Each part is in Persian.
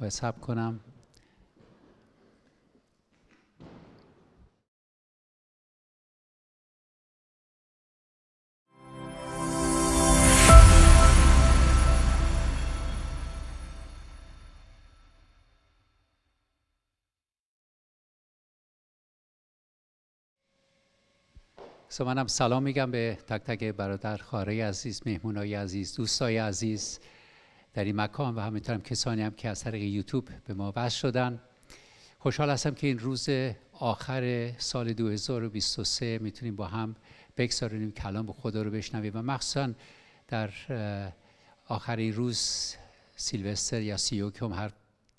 باید سب کنم سو منم سلام میگم به تک تک برادر خاره عزیز مهمونای عزیز دوستای عزیز در این مکان و همینطور هم کسانی هم که از طریق یوتیوب به ما وصل شدن خوشحال هستم که این روز آخر سال 2023 میتونیم با هم بگذارونیم کلام به خدا رو بشنویم و مخصوصا در آخر روز سیلوستر یا سیو که هم هر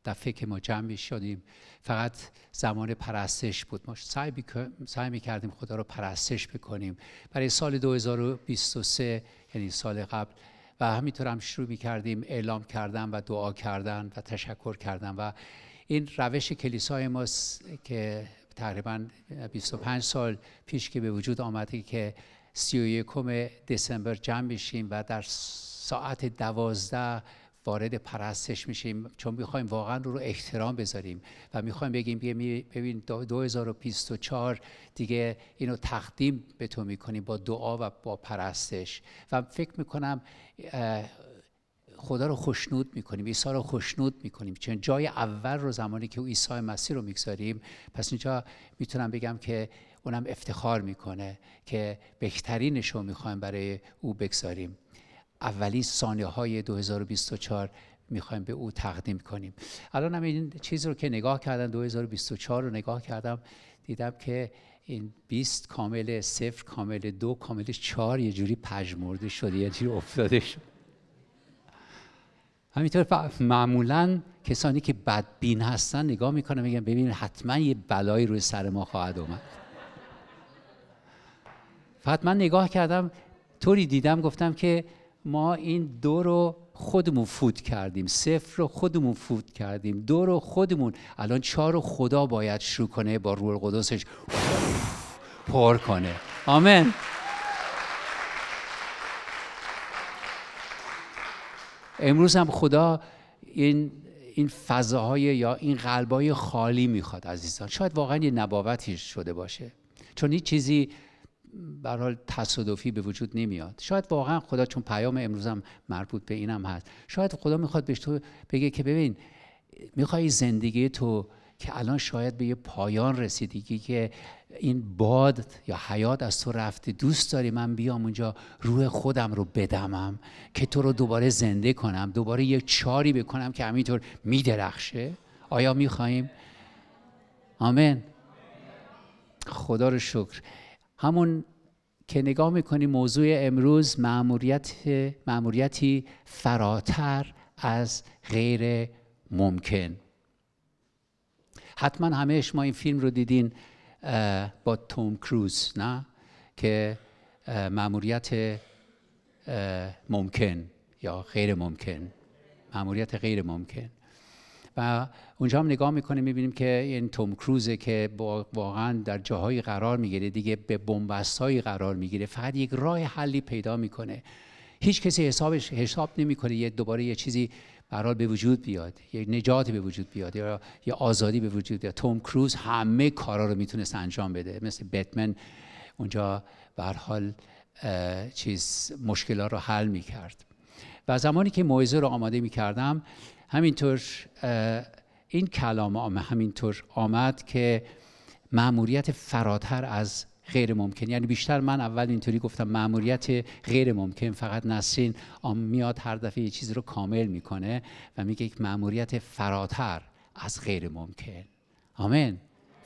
دفعه که ما جمع شدیم فقط زمان پرستش بود ما سعی, میکردیم می کردیم خدا رو پرستش بکنیم برای سال 2023 یعنی سال قبل و همینطور هم شروع می کردیم اعلام کردن و دعا کردن و تشکر کردن و این روش کلیسای ما که تقریبا 25 سال پیش که به وجود آمده که 31 دسامبر جمع میشیم و در ساعت دوازده وارد پرستش میشیم چون میخوایم واقعا رو رو احترام بذاریم و میخوایم بگیم ببین 2024 دیگه اینو تقدیم به تو میکنیم با دعا و با پرستش و فکر میکنم خدا رو خوشنود میکنیم عیسی رو خوشنود میکنیم چون جای اول رو زمانی که او عیسی مسیح رو میگذاریم پس اینجا میتونم بگم که اونم افتخار میکنه که بهترینش رو میخوایم برای او بگذاریم اولین ثانیه های 2024 میخوایم به او تقدیم کنیم الان هم این چیز رو که نگاه کردم 2024 رو نگاه کردم دیدم که این 20 کامل صفر کامل دو کامل چهار یه جوری پژمرده شده یه جوری افتاده شد همینطور معمولا کسانی که بدبین هستن نگاه میکنن میگن ببین حتما یه بلایی روی سر ما خواهد اومد فقط من نگاه کردم طوری دیدم گفتم که ما این دو رو خودمون فوت کردیم صفر رو خودمون فوت کردیم دو رو خودمون الان چهار رو خدا باید شروع کنه با روح القدسش پر کنه آمین امروز هم خدا این این فضاهای یا این قلبای خالی میخواد عزیزان شاید واقعا یه نباوتی شده باشه چون هیچ چیزی به تصادفی به وجود نمیاد شاید واقعا خدا چون پیام امروزم مربوط به اینم هست شاید خدا میخواد بهش تو بگه که ببین میخوای زندگی تو که الان شاید به یه پایان رسیدگی که این باد یا حیات از تو رفته دوست داری من بیام اونجا روح خودم رو بدمم که تو رو دوباره زنده کنم دوباره یه چاری بکنم که همینطور میدرخشه آیا میخواییم؟ آمین خدا رو شکر همون که نگاه میکنیم موضوع امروز معموریت فراتر از غیر ممکن حتما همه شما این فیلم رو دیدین با توم کروز نه که معموریت ممکن یا غیر ممکن معموریت غیر ممکن اونجا هم نگاه میکنیم میبینیم که این توم کروزه که واقعا در جاهایی قرار میگیره دیگه به بنبستایی قرار میگیره فقط یک راه حلی پیدا میکنه هیچ کسی حسابش حساب نمیکنه یه دوباره یه چیزی برحال به وجود بیاد یه نجاتی به وجود بیاد یا یه آزادی به وجود بیاد توم کروز همه کارا رو میتونست انجام بده مثل بتمن اونجا به حال چیز مشکلات رو حل میکرد و زمانی که موعظه رو آماده میکردم همینطور این کلام همینطور آمد که معموریت فراتر از غیر ممکن یعنی بیشتر من اول اینطوری گفتم معموریت غیر ممکن فقط نسین میاد هر دفعه یه چیزی رو کامل میکنه و میگه یک معموریت فراتر از غیر ممکن آمین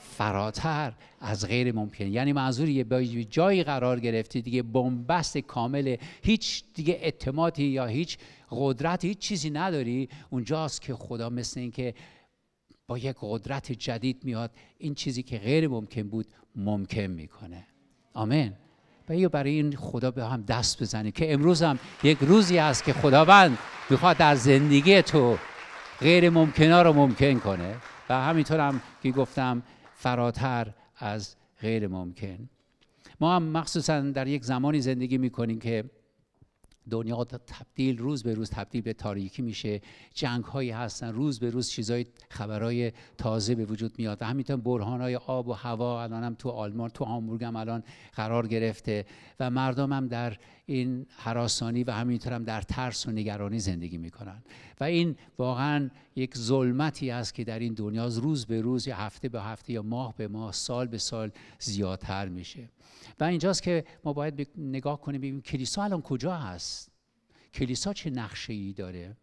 فراتر از غیر ممکن یعنی منظور یه جایی قرار گرفتی دیگه بنبست کامل هیچ دیگه اعتمادی یا هیچ قدرت هیچ چیزی نداری اونجاست که خدا مثل اینکه با یک قدرت جدید میاد این چیزی که غیر ممکن بود ممکن میکنه آمین و یا برای این خدا به هم دست بزنیم که امروز هم یک روزی هست که خداوند میخواد در زندگی تو غیر ممکنه رو ممکن کنه و همینطور هم که گفتم فراتر از غیر ممکن ما هم مخصوصا در یک زمانی زندگی میکنیم که دنیا تبدیل روز به روز تبدیل به تاریکی میشه جنگ هایی هستن روز به روز چیزای خبرای تازه به وجود میاد و همینطور برهان های آب و هوا الان هم تو آلمان تو هامبورگ هم الان قرار گرفته و مردم هم در این حراسانی و همینطور هم در ترس و نگرانی زندگی میکنن و این واقعا یک ظلمتی است که در این دنیا روز به روز یا هفته به هفته یا ماه به ماه سال به سال زیادتر میشه و اینجاست که ما باید نگاه کنیم ببینیم کلیسا الان کجا هست کلیسا چه نقشه ای داره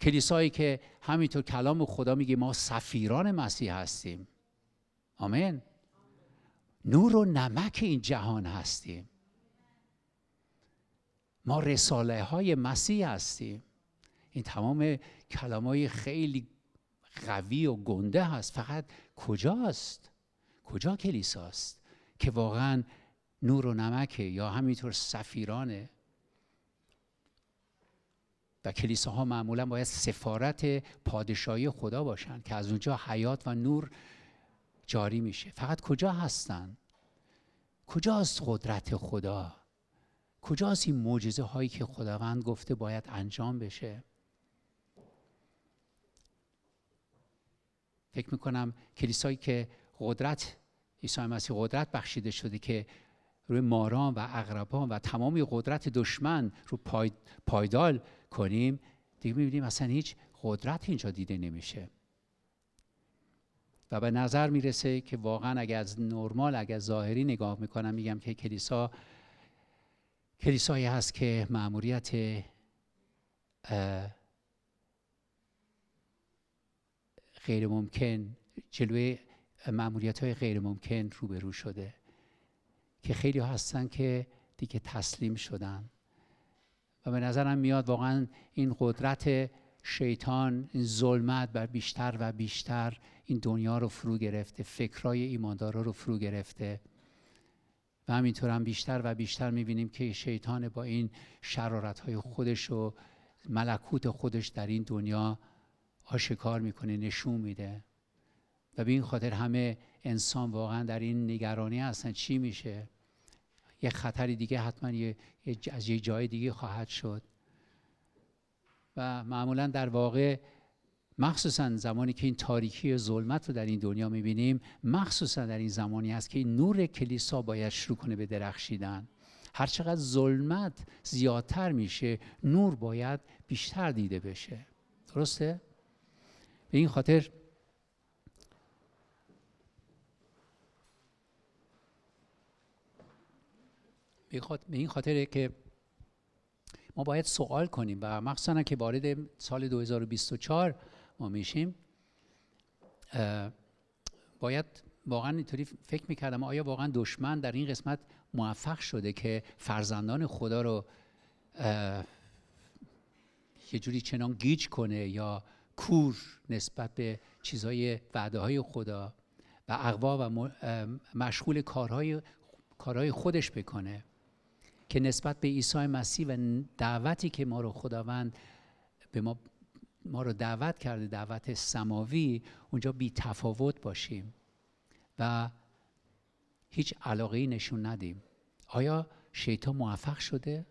کلیسایی که همینطور کلام خدا میگه ما سفیران مسیح هستیم آمین نور و نمک این جهان هستیم ما رساله های مسیح هستیم این تمام کلام های خیلی قوی و گنده هست فقط کجاست کجا کلیساست که واقعا نور و نمکه یا همینطور سفیرانه و کلیساها معمولا باید سفارت پادشاهی خدا باشن که از اونجا حیات و نور جاری میشه فقط کجا هستن کجاست قدرت خدا کجاست این معجزه هایی که خداوند گفته باید انجام بشه فکر میکنم کلیسایی که قدرت عیسی مسیح قدرت بخشیده شده که روی ماران و اقربان و تمامی قدرت دشمن رو پای پایدال کنیم دیگه میبینیم اصلا هیچ قدرت اینجا دیده نمیشه و به نظر میرسه که واقعا اگر از نرمال اگر ظاهری نگاه میکنم میگم که کلیسا کلیسایی هست که معموریت غیر ممکن جلوی معمولیت های روبرو شده که خیلی هستن که دیگه تسلیم شدن و به نظرم میاد واقعا این قدرت شیطان این ظلمت بر بیشتر و بیشتر این دنیا رو فرو گرفته فکرای ایماندارا رو فرو گرفته و همینطور هم بیشتر و بیشتر میبینیم که شیطان با این شرارت های خودش و ملکوت خودش در این دنیا آشکار میکنه نشون میده و به این خاطر همه انسان واقعا در این نگرانی هستن چی میشه یه خطری دیگه حتما یه، از یه جای دیگه خواهد شد و معمولا در واقع مخصوصا زمانی که این تاریکی و ظلمت رو در این دنیا میبینیم مخصوصا در این زمانی هست که نور کلیسا باید شروع کنه به درخشیدن هرچقدر ظلمت زیادتر میشه نور باید بیشتر دیده بشه درسته؟ به این خاطر به این خاطره که ما باید سوال کنیم و مخصوصا که وارد سال 2024 ما میشیم باید واقعا اینطوری فکر میکردم آیا واقعا دشمن در این قسمت موفق شده که فرزندان خدا رو یه جوری چنان گیج کنه یا کور نسبت به چیزهای وعده های خدا و اقوا و مشغول کارهای کارهای خودش بکنه که نسبت به عیسی مسیح و دعوتی که ما رو خداوند به ما ما رو دعوت کرده دعوت سماوی اونجا بی تفاوت باشیم و هیچ علاقه نشون ندیم آیا شیطان موفق شده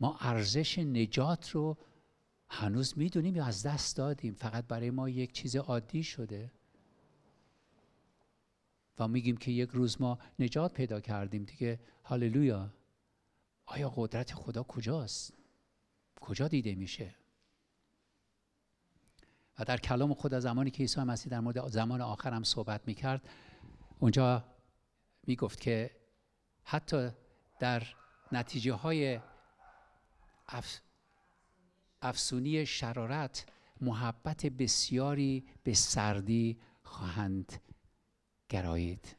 ما ارزش نجات رو هنوز میدونیم یا از دست دادیم فقط برای ما یک چیز عادی شده و میگیم که یک روز ما نجات پیدا کردیم دیگه هاللویا آیا قدرت خدا کجاست؟ کجا دیده میشه؟ و در کلام خدا زمانی که عیسی مسیح در مورد زمان آخر هم صحبت میکرد اونجا میگفت که حتی در نتیجه های افسونی شرارت محبت بسیاری به سردی خواهند گرایید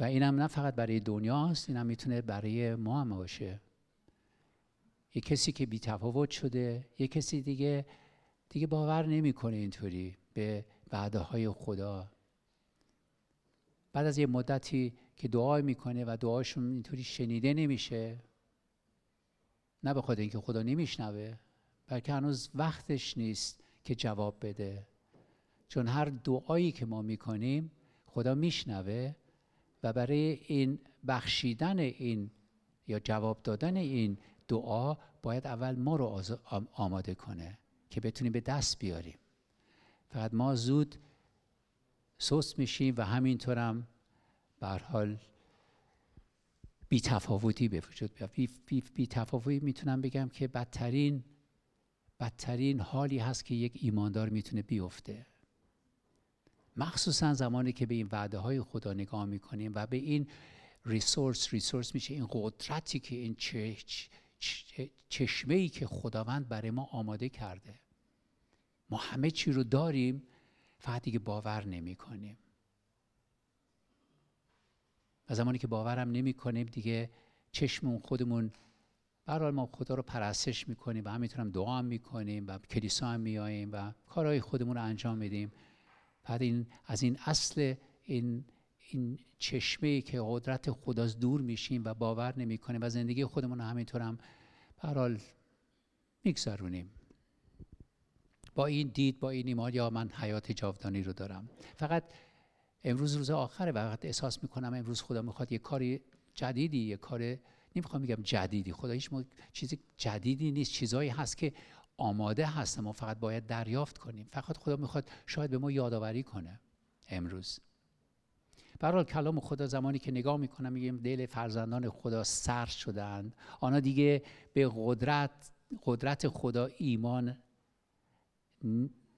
و اینم نه فقط برای دنیاست اینم میتونه برای ما هم باشه یه کسی که بی تفاوت شده یه کسی دیگه دیگه باور نمیکنه اینطوری به وعده های خدا بعد از یه مدتی که دعای میکنه و دعاشون اینطوری شنیده نمیشه نه به خاطر اینکه خدا نمیشنوه بلکه هنوز وقتش نیست که جواب بده چون هر دعایی که ما میکنیم خدا میشنوه و برای این بخشیدن این یا جواب دادن این دعا باید اول ما رو آماده کنه که بتونیم به دست بیاریم فقط ما زود سست میشیم و همینطورم به حال بی تفاوتی به وجود بیاد بی, بی, بی تفاوتی میتونم بگم که بدترین بدترین حالی هست که یک ایماندار میتونه بیفته مخصوصا زمانی که به این وعده های خدا نگاه میکنیم و به این ریسورس ریسورس میشه این قدرتی که این چشمه ای که خداوند برای ما آماده کرده ما همه چی رو داریم فقط دیگه باور نمی کنیم و زمانی که باورم نمی کنیم دیگه چشممون خودمون برای ما خدا رو پرستش میکنیم و همینطور هم دعا میکنیم و کلیسا هم میاییم و کارهای خودمون رو انجام میدیم بعد این از این اصل این این چشمه ای که قدرت خداست دور میشیم و باور نمیکنه و زندگی خودمون رو همینطور هم به با این دید با این ایمان یا من حیات جاودانی رو دارم فقط امروز روز آخره وقت احساس میکنم امروز خدا میخواد یه کاری جدیدی یه کار نمیخوام بگم جدیدی خدا هیچ چیزی جدیدی نیست چیزایی هست که آماده هستم ما فقط باید دریافت کنیم فقط خدا میخواد شاید به ما یادآوری کنه امروز برحال کلام خدا زمانی که نگاه میکنم میگیم دل فرزندان خدا سر شدند آنها دیگه به قدرت قدرت خدا ایمان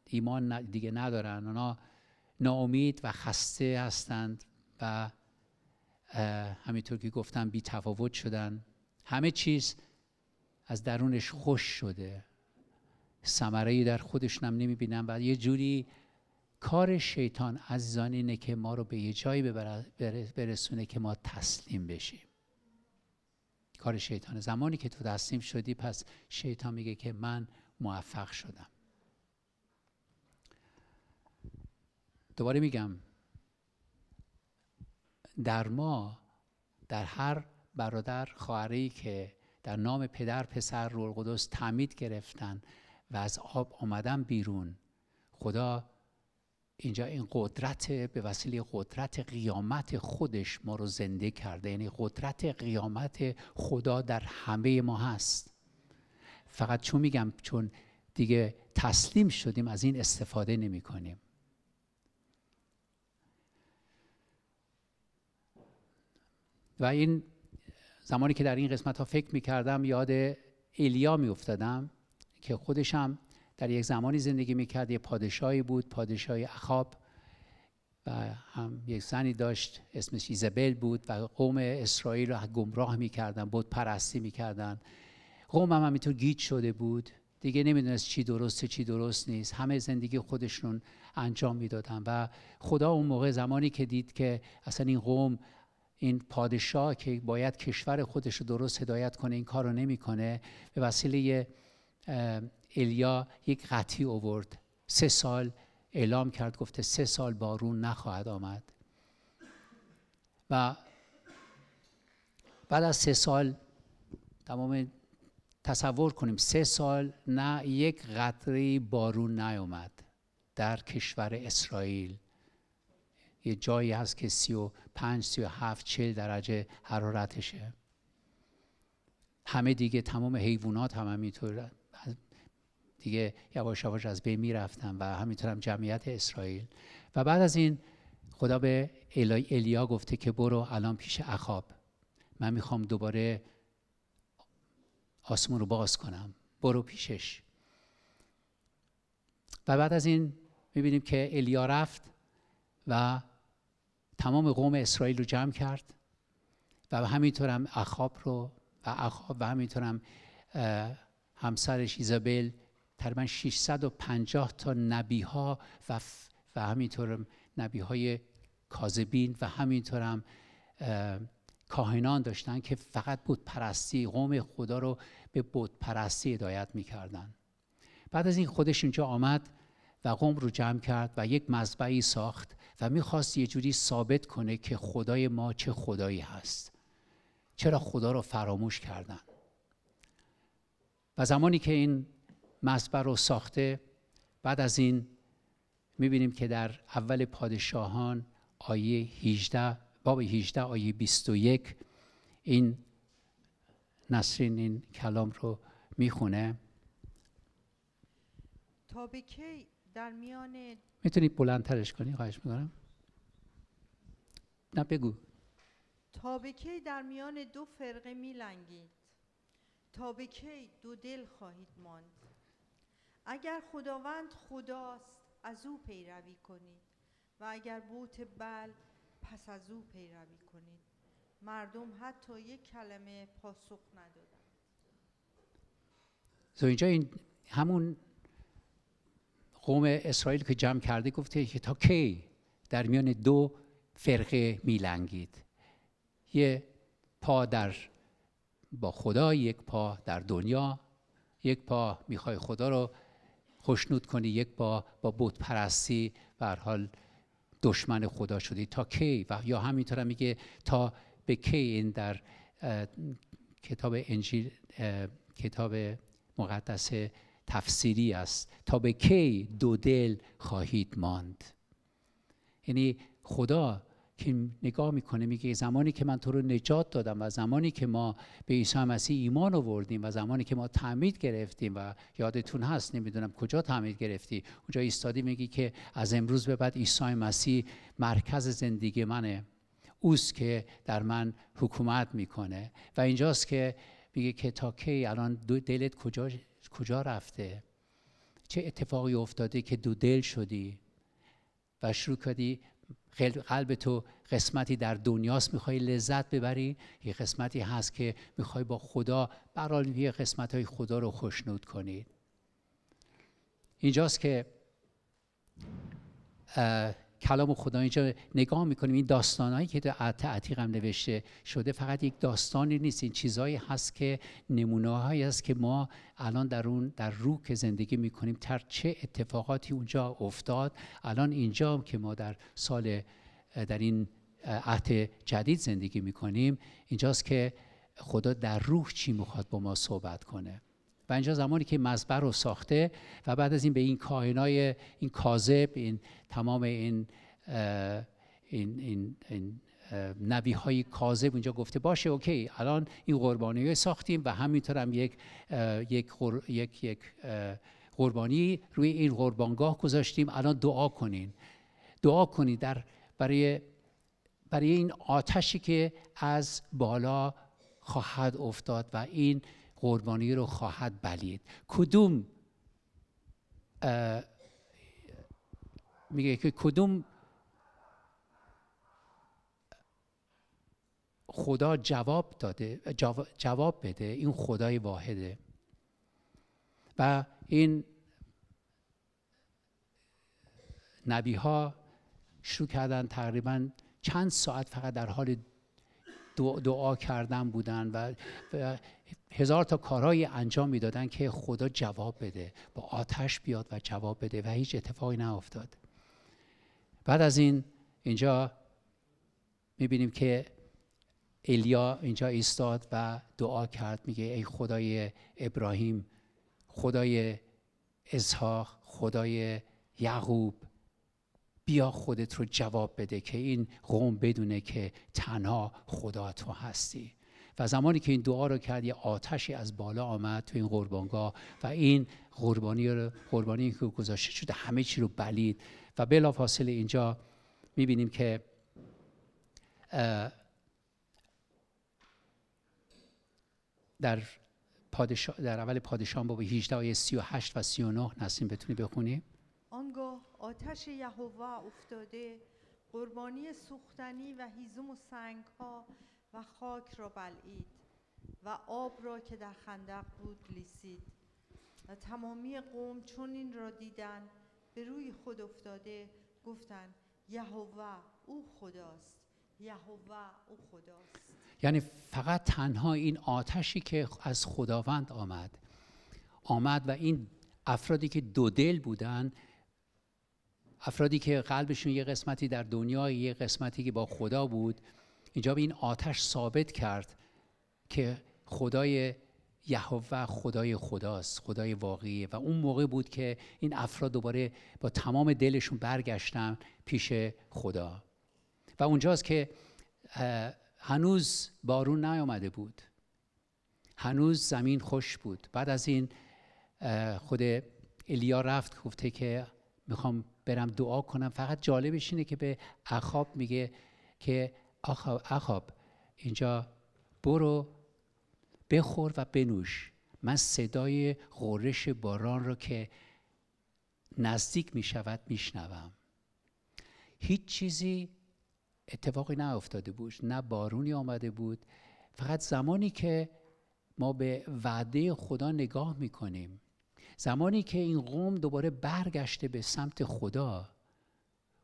ایمان دیگه ندارن آنها ناامید و خسته هستند و همینطور که گفتم بی تفاوت شدن همه چیز از درونش خوش شده ثمره در خودش هم نمیبینن و یه جوری کار شیطان از اینه که ما رو به یه جایی برسونه که ما تسلیم بشیم کار شیطان زمانی که تو تسلیم شدی پس شیطان میگه که من موفق شدم دوباره میگم در ما در هر برادر خواهری که در نام پدر پسر روح القدس تعمید گرفتن و از آب آمدم بیرون خدا اینجا این قدرت به وسیله قدرت قیامت خودش ما رو زنده کرده یعنی قدرت قیامت خدا در همه ما هست فقط چون میگم چون دیگه تسلیم شدیم از این استفاده نمی کنیم و این زمانی که در این قسمت ها فکر می کردم یاد ایلیا می افتادم که خودش هم در یک زمانی زندگی میکرد یه پادشاهی بود پادشاه اخاب و هم یک زنی داشت اسمش ایزابل بود و قوم اسرائیل رو گمراه میکردن بود پرستی میکردن قوم هم همینطور گیج شده بود دیگه نمیدونست چی درسته چی درست نیست همه زندگی خودشون انجام میدادن و خدا اون موقع زمانی که دید که اصلا این قوم این پادشاه که باید کشور خودش رو درست هدایت کنه این کار رو نمیکنه به وسیله الیا یک قطعی اوورد سه سال اعلام کرد گفته سه سال بارون نخواهد آمد و بعد از سه سال تمام تصور کنیم سه سال نه یک قطره بارون نیومد در کشور اسرائیل یه جایی هست که سی و پنج سی و هفت چل درجه حرارتشه همه دیگه تمام حیوانات هم همینطور دیگه یواش یواش از بین میرفتن و همینطور هم جمعیت اسرائیل و بعد از این خدا به الیا گفته که برو الان پیش اخاب من میخوام دوباره آسمون رو باز کنم برو پیشش و بعد از این میبینیم که الیا رفت و تمام قوم اسرائیل رو جمع کرد و همینطور هم اخاب رو و اخاب و همینطور هم همسرش ایزابل تقریبا 650 تا نبی ها و, و همینطور نبی های کاذبین و همینطور هم کاهنان داشتن که فقط بود پرستی قوم خدا رو به بود پرستی هدایت میکردن بعد از این خودش اینجا آمد و قوم رو جمع کرد و یک مذبعی ساخت و میخواست یه جوری ثابت کنه که خدای ما چه خدایی هست چرا خدا رو فراموش کردن و زمانی که این مصبر رو ساخته بعد از این میبینیم که در اول پادشاهان آیه 18 باب 18 آیه 21 این نسرین این کلام رو میخونه تا به کی در میان میتونید بلندترش کنی خواهش میکنم نه بگو تا به کی در میان دو فرقه میلنگید تا به کی دو دل خواهید ماند اگر خداوند خداست از او پیروی کنید و اگر بوت بل پس از او پیروی کنید مردم حتی یک کلمه پاسخ ندادند so اینجا این همون قوم اسرائیل که جمع کرده گفته که تا کی در میان دو فرقه میلنگید یه پا در با خدا یک پا در دنیا یک پا میخوای خدا رو خوشنود کنی یک با با بت پرستی به حال دشمن خدا شدی تا کی و یا همینطور میگه تا به کی این در کتاب انجیل کتاب مقدس تفسیری است تا به کی دو دل خواهید ماند یعنی خدا که نگاه میکنه میگه زمانی که من تو رو نجات دادم و زمانی که ما به عیسی مسیح ایمان آوردیم و زمانی که ما تعمید گرفتیم و یادتون هست نمیدونم کجا تعمید گرفتی اونجا ایستادی میگی که از امروز به بعد عیسی مسیح مرکز زندگی منه اوست که در من حکومت میکنه و اینجاست که میگه که تا کی الان دلت کجا کجا رفته چه اتفاقی افتاده که دو دل شدی و شروع کردی قلب تو قسمتی در دنیاست میخوای لذت ببری یه قسمتی هست که میخوای با خدا برحال یه قسمت های خدا رو خوشنود کنید اینجاست که کلام خدا اینجا نگاه میکنیم این داستانهایی که در عتیق هم نوشته شده فقط یک داستانی نیست این چیزهایی هست که نمونه هایی است که ما الان در اون در که زندگی میکنیم تر چه اتفاقاتی اونجا افتاد الان اینجا که ما در سال در این عهد جدید زندگی میکنیم اینجاست که خدا در روح چی میخواد با ما صحبت کنه و اینجا زمانی که مزبر رو ساخته و بعد از این به این کاهنای این کاذب این تمام این این, این, این نبی های کاذب اینجا گفته باشه اوکی الان این قربانی رو ساختیم و همینطور هم یک یک, یک, یک قربانی روی این قربانگاه گذاشتیم الان دعا کنین دعا کنید در برای برای این آتشی که از بالا خواهد افتاد و این قربانی رو خواهد بلید کدوم میگه که کدوم خدا جواب داده جواب بده این خدای واحده و این نبی ها شروع کردن تقریبا چند ساعت فقط در حال دعا کردن بودن و هزار تا کارهایی انجام میدادن که خدا جواب بده با آتش بیاد و جواب بده و هیچ اتفاقی نافتاد بعد از این اینجا میبینیم که الیا اینجا ایستاد و دعا کرد میگه ای خدای ابراهیم خدای اسحاق خدای یعقوب بیا خودت رو جواب بده که این قوم بدونه که تنها خدا تو هستی و زمانی که این دعا رو کرد یه آتشی از بالا آمد تو این قربانگاه و این قربانی رو قربانی که گذاشته شده همه چی رو بلید و بلافاصله اینجا میبینیم که در در اول پادشان باب 18 آیه 38 و 39 نسیم بتونی بخونیم آتش یهوه افتاده قربانی سوختنی و هیزم و سنگ ها و خاک را بلعید و آب را که در خندق بود لیسید و تمامی قوم چون این را دیدن به روی خود افتاده گفتند یهوه او خداست یهوه او خداست یعنی فقط تنها این آتشی که از خداوند آمد آمد و این افرادی که دو دل بودن افرادی که قلبشون یه قسمتی در دنیا یه قسمتی که با خدا بود اینجا به این آتش ثابت کرد که خدای یهوه خدای خداست خدای واقعیه و اون موقع بود که این افراد دوباره با تمام دلشون برگشتن پیش خدا و اونجاست که هنوز بارون نیامده بود هنوز زمین خوش بود بعد از این خود الیا رفت گفته که میخوام برم دعا کنم فقط جالبش اینه که به اخاب میگه که اخاب, اینجا برو بخور و بنوش من صدای غرش باران رو که نزدیک میشود میشنوم هیچ چیزی اتفاقی افتاده بود نه بارونی آمده بود فقط زمانی که ما به وعده خدا نگاه میکنیم زمانی که این قوم دوباره برگشته به سمت خدا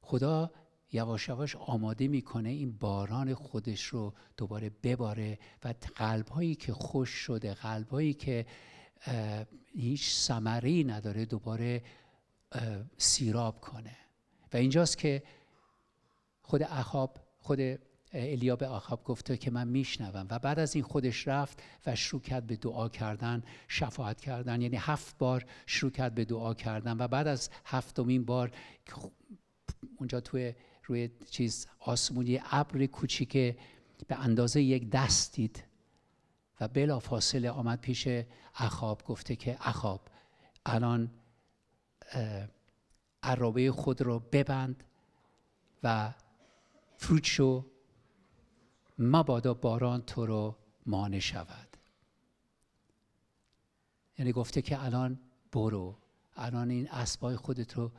خدا یواش یواش آماده میکنه این باران خودش رو دوباره بباره و قلبهایی که خوش شده قلبهایی که هیچ سمری نداره دوباره سیراب کنه و اینجاست که خود اخاب خود الیا به آخاب گفته که من میشنوم و بعد از این خودش رفت و شروع کرد به دعا کردن شفاعت کردن یعنی هفت بار شروع کرد به دعا کردن و بعد از هفتمین بار اونجا توی روی چیز آسمونی ابر کوچیک به اندازه یک دست دید و بلا فاصله آمد پیش اخاب گفته که اخاب الان عرابه خود رو ببند و فروت شو مبادا باران تو رو مانع شود یعنی گفته که الان برو الان این اسبای خودت رو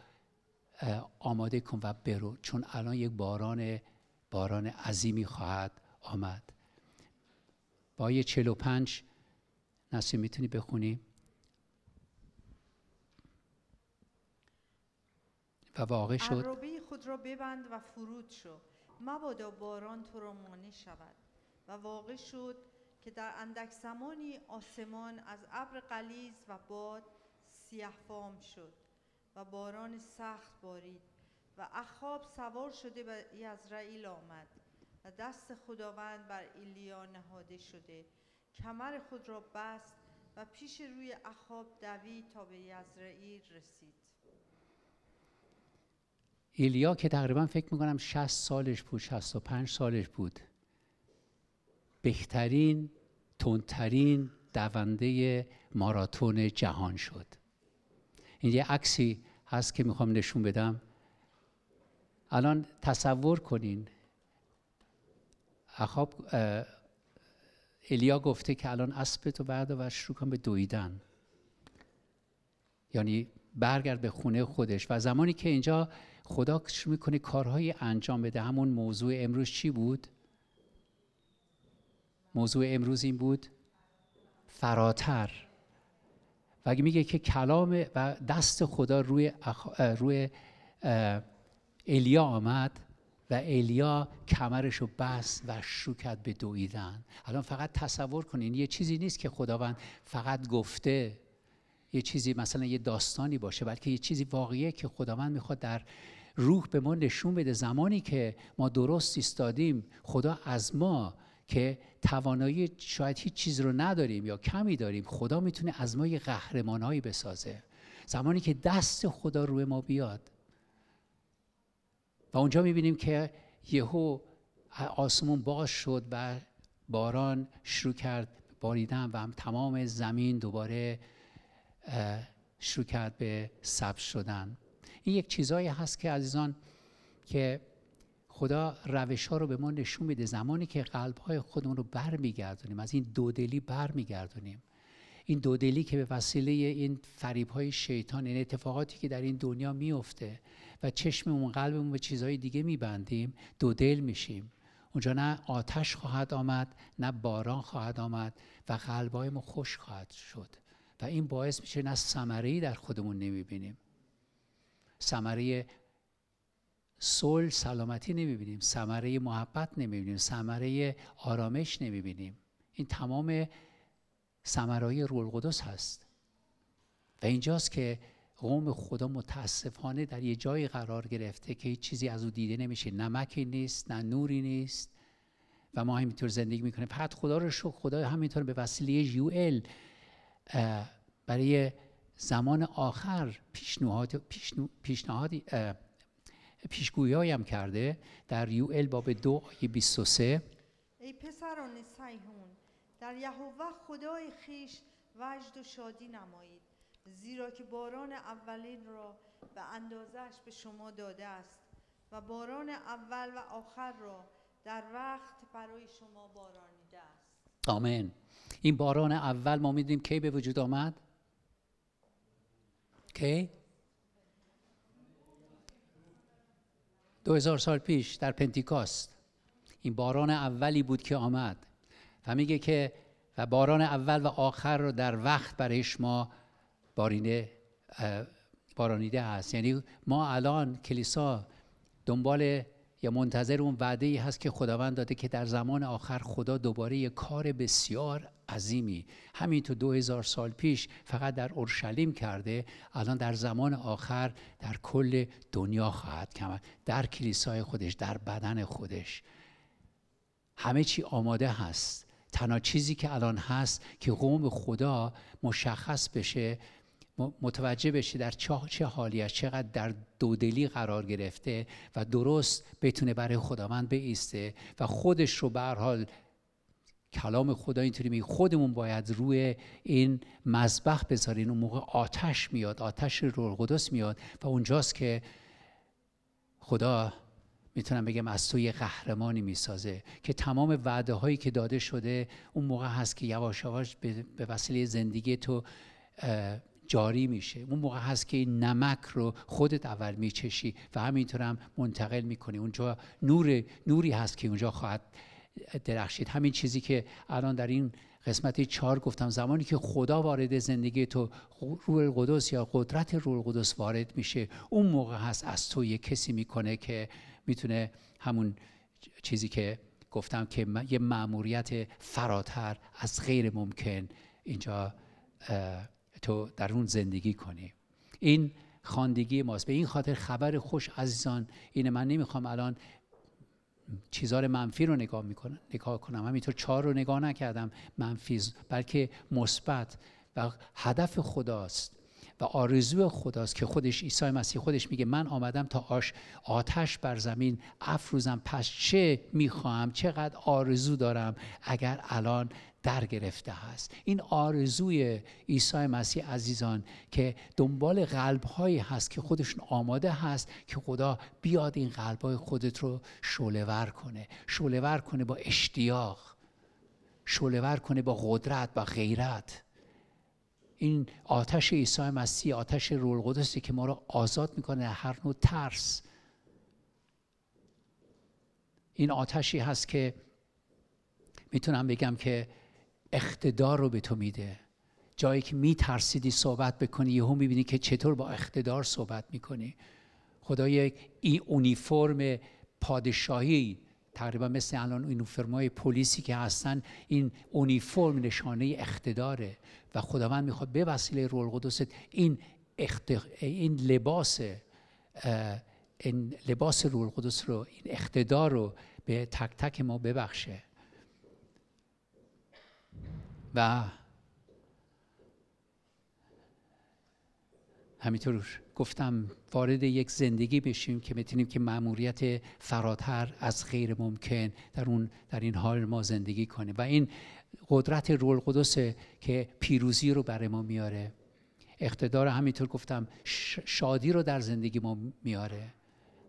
آماده کن و برو چون الان یک باران باران عظیمی خواهد آمد با یه پنج نسیم میتونی بخونی و واقع شد خود را ببند و فرود شد مبادا باران تو را مانع شود و واقع شد که در اندک زمانی آسمان از ابر قلیز و باد سیه فام شد و باران سخت بارید و اخاب سوار شده به یزرائیل آمد و دست خداوند بر ایلیا نهاده شده کمر خود را بست و پیش روی اخاب دوید تا به یزرائیل رسید ایلیا که تقریبا فکر میکنم 60 سالش بود 65 سالش بود بهترین تندترین دونده ماراتون جهان شد این یه عکسی هست که میخوام نشون بدم الان تصور کنین اخاب ایلیا گفته که الان اسب تو بعد و شروع کن به دویدن یعنی برگرد به خونه خودش و زمانی که اینجا خدا کش میکنه کارهایی انجام بده همون موضوع امروز چی بود؟ موضوع امروز این بود فراتر و میگه که کلام و دست خدا روی, اخ... روی الیا آمد و الیا کمرش رو بست و شروع کرد به دویدن الان فقط تصور کنین یه چیزی نیست که خداوند فقط گفته یه چیزی مثلا یه داستانی باشه بلکه یه چیزی واقعیه که خداوند میخواد در روح به ما نشون بده زمانی که ما درست ایستادیم خدا از ما که توانایی شاید هیچ چیز رو نداریم یا کمی داریم خدا میتونه از ما یه قهرمانهایی بسازه زمانی که دست خدا روی ما بیاد و اونجا میبینیم که یهو آسمون باز شد و باران شروع کرد باریدن و هم تمام زمین دوباره شروع کرد به سبز شدن این یک چیزایی هست که عزیزان که خدا روش ها رو به ما نشون میده زمانی که قلب های خودمون رو بر میگردونیم از این دودلی بر میگردونیم این دودلی که به وسیله این فریب شیطان این اتفاقاتی که در این دنیا میفته و چشممون قلبمون به چیزهای دیگه میبندیم دودل میشیم اونجا نه آتش خواهد آمد نه باران خواهد آمد و قلبهای ما خوش خواهد شد و این باعث میشه نه ثمره در خودمون نمیبینیم ثمره صلح سلامتی نمیبینیم ثمره محبت نمیبینیم ثمره آرامش نمیبینیم این تمام ثمرهای روح القدس هست و اینجاست که قوم خدا متاسفانه در یه جایی قرار گرفته که هیچ چیزی از او دیده نمیشه نمکی نیست نه نوری نیست و ما همینطور زندگی میکنیم فقط خدا رو شکر خدا همینطور به وسیله یوئل برای زمان آخر پیشنهاد هم کرده در یوئل باب دو آیه 23 ای پسران سیحون در یهوه خدای خیش وجد و شادی نمایید زیرا که باران اولین را به اندازش به شما داده است و باران اول و آخر را در وقت برای شما بارانیده است آمین این باران اول ما میدونیم کی به وجود آمد کی؟ دو هزار سال پیش در پنتیکاست این باران اولی بود که آمد و میگه که و باران اول و آخر رو در وقت برای شما بارینه بارانیده هست یعنی ما الان کلیسا دنبال یا منتظر اون وعده ای هست که خداوند داده که در زمان آخر خدا دوباره یک کار بسیار عظیمی همین تو هزار سال پیش فقط در اورشلیم کرده الان در زمان آخر در کل دنیا خواهد کرد در کلیسای خودش در بدن خودش همه چی آماده هست تنها چیزی که الان هست که قوم خدا مشخص بشه متوجه بشه در چه, چه حالی است چقدر در دودلی قرار گرفته و درست بتونه برای خداوند بیسته و خودش رو به حال کلام خدا اینطوری میگه خودمون باید روی این مذبخ بذارین اون موقع آتش میاد آتش روح قدس میاد و اونجاست که خدا میتونم بگم از توی قهرمانی میسازه که تمام وعده هایی که داده شده اون موقع هست که یواش یواش به وسیله زندگی تو جاری میشه اون موقع هست که این نمک رو خودت اول میچشی و همینطور هم منتقل میکنی اونجا نور نوری هست که اونجا خواهد درخشید همین چیزی که الان در این قسمت چهار گفتم زمانی که خدا وارد زندگی تو روح القدس یا قدرت روح القدس وارد میشه اون موقع هست از تو یه کسی میکنه که میتونه همون چیزی که گفتم که یه معموریت فراتر از غیر ممکن اینجا تو در اون زندگی کنی این خاندگی ماست به این خاطر خبر خوش عزیزان اینه من نمیخوام الان چیزار منفی رو نگاه میکنم نگاه کنم همینطور چهار رو نگاه نکردم منفی بلکه مثبت و هدف خداست و آرزو خداست که خودش عیسی مسیح خودش میگه من آمدم تا آش آتش بر زمین افروزم پس چه میخواهم چقدر آرزو دارم اگر الان در گرفته هست این آرزوی عیسی مسیح عزیزان که دنبال قلب هایی هست که خودشون آماده هست که خدا بیاد این قلب های خودت رو شعله کنه شعله کنه با اشتیاق شعله کنه با قدرت با غیرت این آتش عیسی مسیح آتش روح که ما رو آزاد میکنه هر نوع ترس این آتشی هست که میتونم بگم که اقتدار رو به تو میده جایی که میترسیدی صحبت بکنی یهو میبینی که چطور با اقتدار صحبت میکنی خدای این اونیفرم پادشاهی تقریبا مثل الان اونیفرمای پلیسی که هستن این اونیفرم نشانه اقتداره و خداوند میخواد به وسیله رول قدوس این, این لباس این لباس رول القدس رو این اقتدار رو به تک تک ما ببخشه و همینطور گفتم وارد یک زندگی بشیم که میتونیم که مأموریت فراتر از غیر ممکن در اون در این حال ما زندگی کنیم و این قدرت رول قدسه که پیروزی رو برای ما میاره اقتدار همینطور گفتم شادی رو در زندگی ما میاره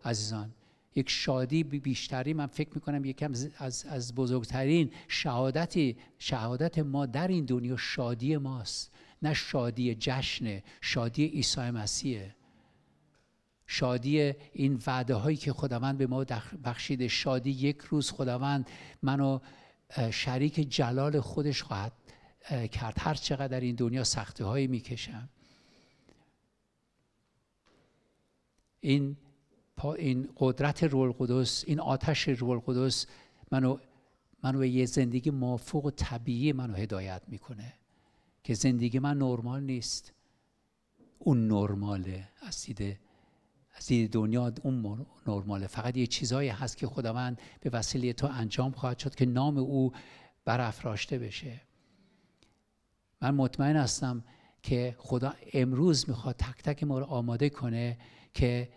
عزیزان یک شادی بیشتری من فکر میکنم یکم از, از بزرگترین شهادتی شهادت ما در این دنیا شادی ماست نه شادی جشنه شادی عیسی مسیحه شادی این وعده هایی که خداوند به ما بخشیده شادی یک روز خداوند منو شریک جلال خودش خواهد کرد هر چقدر این دنیا سختی هایی میکشم این این قدرت رول القدس این آتش رول القدس منو منو به یه زندگی موافق و طبیعی منو هدایت میکنه که زندگی من نرمال نیست اون نرماله از دید از دید دنیا اون نرماله فقط یه چیزهایی هست که خداوند به وسیله تو انجام خواهد شد که نام او برافراشته بشه من مطمئن هستم که خدا امروز میخواد تک تک ما رو آماده کنه که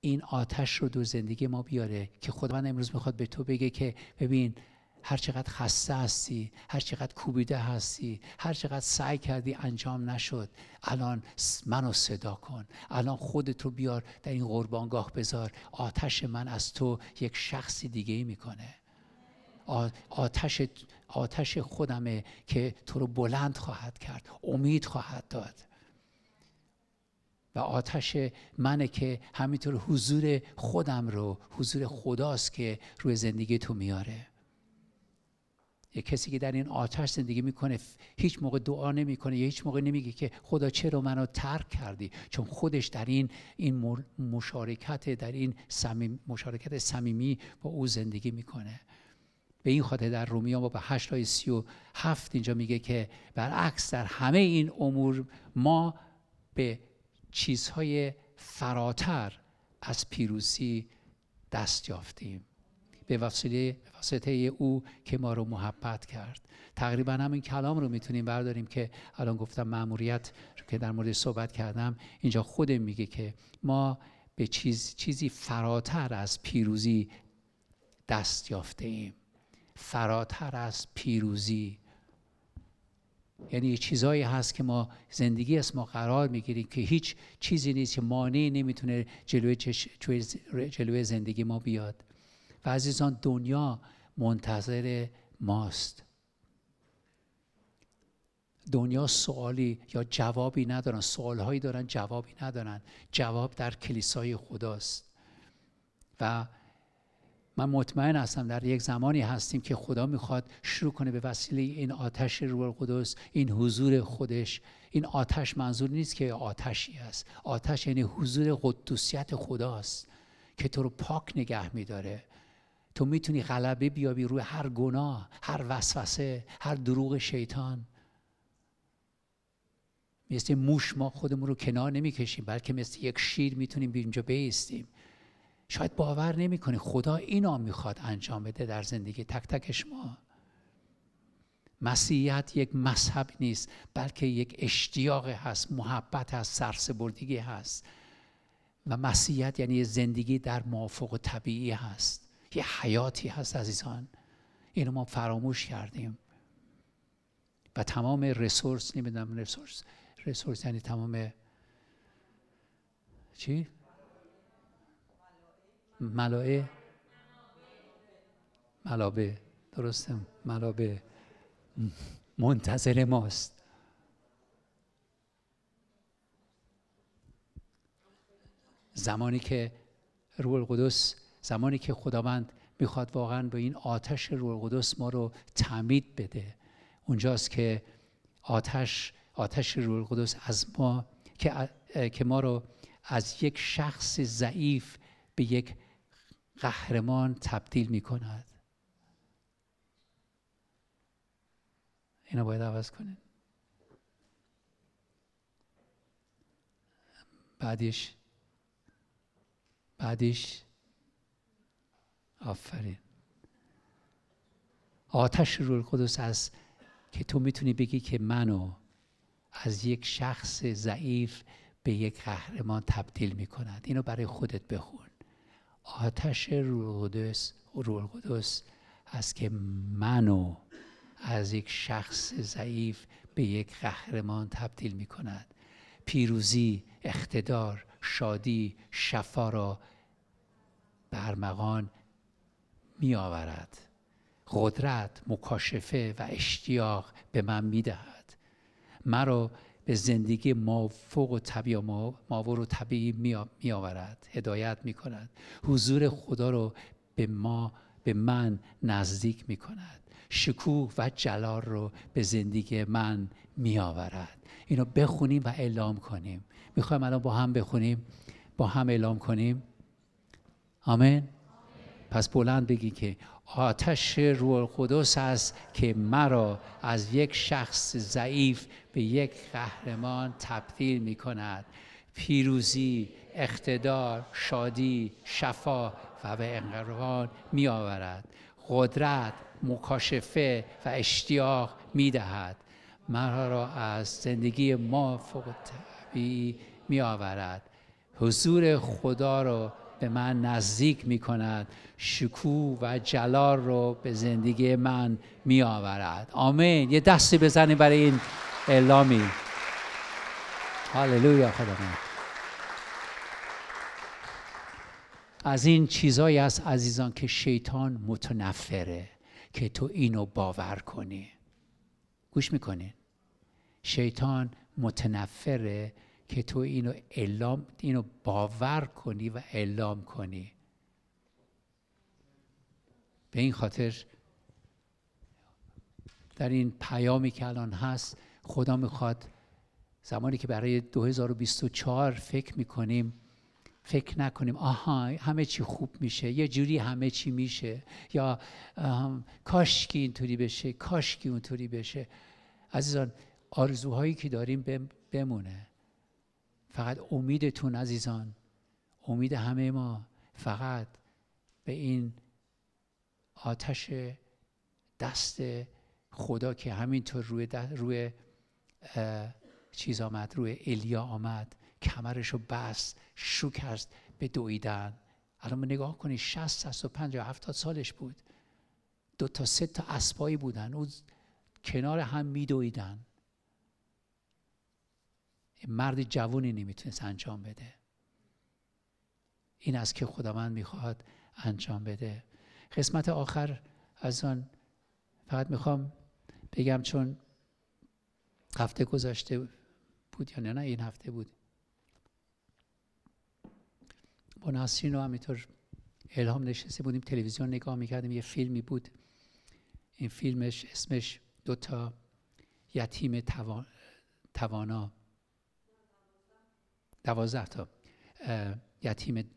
این آتش رو در زندگی ما بیاره که خداوند امروز میخواد به تو بگه که ببین هر چقدر خسته هستی هر چقدر کوبیده هستی هر چقدر سعی کردی انجام نشد الان منو صدا کن الان خودت رو بیار در این قربانگاه بذار آتش من از تو یک شخصی دیگه ای میکنه آتش آتش خودمه که تو رو بلند خواهد کرد امید خواهد داد و آتش منه که همینطور حضور خودم رو حضور خداست که روی زندگی تو میاره کسی که در این آتش زندگی میکنه هیچ موقع دعا نمیکنه یا هیچ موقع نمیگه که خدا چرا منو ترک کردی چون خودش در این این مشارکت در این مشارکت صمیمی با او زندگی میکنه به این خاطر در رومیان با 8 تا 37 اینجا میگه که برعکس در همه این امور ما به چیزهای فراتر از پیروسی دست یافتیم به وسیله واسطه او که ما رو محبت کرد تقریبا همین کلام رو میتونیم برداریم که الان گفتم مأموریت که در مورد صحبت کردم اینجا خودم میگه که ما به چیز چیزی فراتر از پیروزی دست یافته ایم فراتر از پیروزی یعنی چیزایی هست که ما زندگی از ما قرار میگیریم که هیچ چیزی نیست که مانعی نمیتونه جلوی, جلوی زندگی ما بیاد و عزیزان دنیا منتظر ماست دنیا سوالی یا جوابی ندارن سوالهایی دارن جوابی ندارن جواب در کلیسای خداست و من مطمئن هستم در یک زمانی هستیم که خدا میخواد شروع کنه به وسیله این آتش روح القدس این حضور خودش این آتش منظور نیست که آتشی است آتش یعنی حضور قدوسیت خداست که تو رو پاک نگه میداره تو میتونی غلبه بیابی روی هر گناه هر وسوسه هر دروغ شیطان مثل موش ما خودمون رو کنار نمیکشیم بلکه مثل یک شیر میتونیم اینجا بیستیم شاید باور نمیکنی خدا اینا میخواد انجام بده در زندگی تک تک شما مسیحیت یک مذهب نیست بلکه یک اشتیاق هست محبت هست سرسبردگی هست و مسیحیت یعنی زندگی در موافق و طبیعی هست یه حیاتی هست عزیزان اینو ما فراموش کردیم و تمام رسورس نمیدونم رسورس رسورس یعنی تمام چی؟ ملائه ملابه درسته ملابه منتظر ماست زمانی که روح القدس زمانی که خداوند میخواد واقعا به این آتش روح القدس ما رو تعمید بده اونجاست که آتش آتش روح القدس از ما که, که ما رو از یک شخص ضعیف به یک قهرمان تبدیل می کند اینو باید عوض کنید. بعدش بعدش آفرین آتش روح القدس از که تو میتونی بگی که منو از یک شخص ضعیف به یک قهرمان تبدیل میکند اینو برای خودت بخون آتش روح القدس روح القدس است که منو از یک شخص ضعیف به یک قهرمان تبدیل میکند پیروزی، اقتدار، شادی، شفا را برمغان می آورد قدرت مکاشفه و اشتیاق به من می دهد مرا به زندگی مافوق و طبیع ماور و طبیعی می آورد هدایت می کند حضور خدا رو به ما به من نزدیک می کند شکوه و جلال رو به زندگی من می آورد اینو بخونیم و اعلام کنیم میخوایم الان با هم بخونیم با هم اعلام کنیم آمین پس بلند بگی که آتش روح القدس است که مرا از یک شخص ضعیف به یک قهرمان تبدیل می کند پیروزی اقتدار شادی شفا و به انقران می آورد قدرت مکاشفه و اشتیاق می دهد مرا را از زندگی ما فوق طبیعی می آورد حضور خدا را به من نزدیک می کند شکوه و جلال رو به زندگی من می آورد آمین یه دستی بزنیم برای این اعلامی هاللویا خدا من از این چیزایی است عزیزان که شیطان متنفره که تو اینو باور کنی گوش میکنین شیطان متنفره که تو اینو اعلام اینو باور کنی و اعلام کنی به این خاطر در این پیامی که الان هست خدا میخواد زمانی که برای 2024 فکر میکنیم فکر نکنیم آها همه چی خوب میشه یه جوری همه چی میشه یا کاشکی اینطوری بشه کاشکی اونطوری بشه عزیزان آرزوهایی که داریم بمونه فقط امیدتون عزیزان امید همه ما فقط به این آتش دست خدا که همینطور روی, روی چیز آمد روی الیا آمد کمرش رو بست شکست به دویدن الان نگاه کنید و پنج، یا هفتاد سالش بود دو تا سه تا اسبایی بودن او کنار هم میدویدن مرد جوونی نمیتونست انجام بده این از که خداوند میخواهد انجام بده قسمت آخر از آن فقط میخوام بگم چون هفته گذشته بود یا نه نه این هفته بود با نسرین رو همینطور الهام نشسته بودیم تلویزیون نگاه میکردیم یه فیلمی بود این فیلمش اسمش دوتا یتیم توانا دوازده تا یتیم